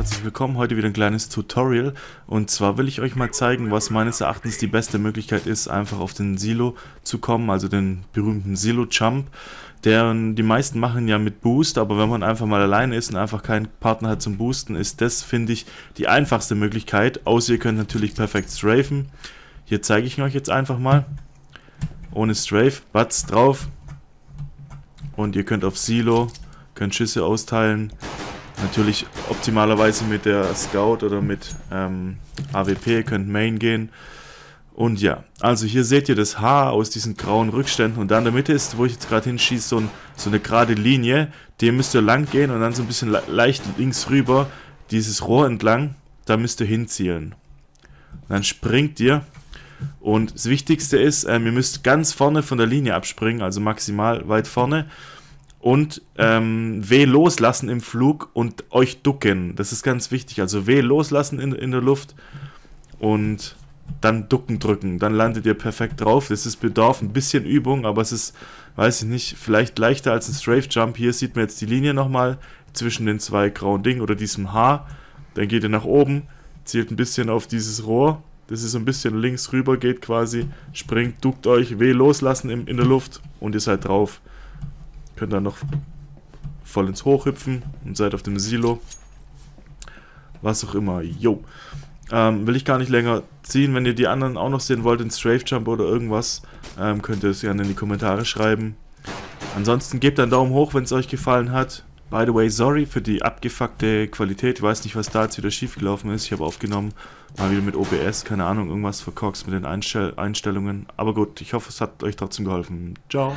herzlich willkommen. Heute wieder ein kleines Tutorial. Und zwar will ich euch mal zeigen, was meines Erachtens die beste Möglichkeit ist, einfach auf den Silo zu kommen, also den berühmten Silo-Jump. Den die meisten machen ja mit Boost, aber wenn man einfach mal alleine ist und einfach keinen Partner hat zum Boosten, ist das, finde ich, die einfachste Möglichkeit. Außer ihr könnt natürlich perfekt strafen. Hier zeige ich euch jetzt einfach mal. Ohne Strafe, Butts drauf. Und ihr könnt auf Silo, könnt Schüsse austeilen Natürlich optimalerweise mit der Scout oder mit ähm, AWP könnt Main gehen. Und ja, also hier seht ihr das Haar aus diesen grauen Rückständen und da in der Mitte ist, wo ich jetzt gerade hinschieße, so, ein, so, eine gerade Linie. Dem müsst ihr lang gehen und dann so ein bisschen le leicht links rüber, dieses Rohr entlang, da müsst ihr hinzielen. Und dann springt ihr und das Wichtigste ist, ähm, ihr müsst ganz vorne von der Linie abspringen, also maximal weit vorne und ähm, W loslassen im Flug und euch ducken. Das ist ganz wichtig. Also weh loslassen in, in der Luft und dann ducken drücken. Dann landet ihr perfekt drauf. Das ist bedarf ein bisschen Übung, aber es ist, weiß ich nicht, vielleicht leichter als ein Strafe Jump. Hier sieht man jetzt die Linie nochmal zwischen den zwei grauen Dingen oder diesem Haar. Dann geht ihr nach oben, zielt ein bisschen auf dieses Rohr. Das ist so ein bisschen links rüber geht quasi, springt, duckt euch, weh loslassen in, in der Luft und ihr seid drauf. Könnt dann noch voll ins Hoch hüpfen und seid auf dem Silo. Was auch immer. Jo. Ähm, will ich gar nicht länger ziehen. Wenn ihr die anderen auch noch sehen wollt, in Strafe Jump oder irgendwas, ähm, könnt ihr es gerne in die Kommentare schreiben. Ansonsten gebt einen Daumen hoch, wenn es euch gefallen hat. By the way, sorry für die abgefuckte Qualität. Ich weiß nicht, was da jetzt wieder schiefgelaufen ist. Ich habe aufgenommen, mal wieder mit OBS, keine Ahnung, irgendwas verkorkst mit den Einstell Einstellungen. Aber gut, ich hoffe, es hat euch trotzdem geholfen. Ciao.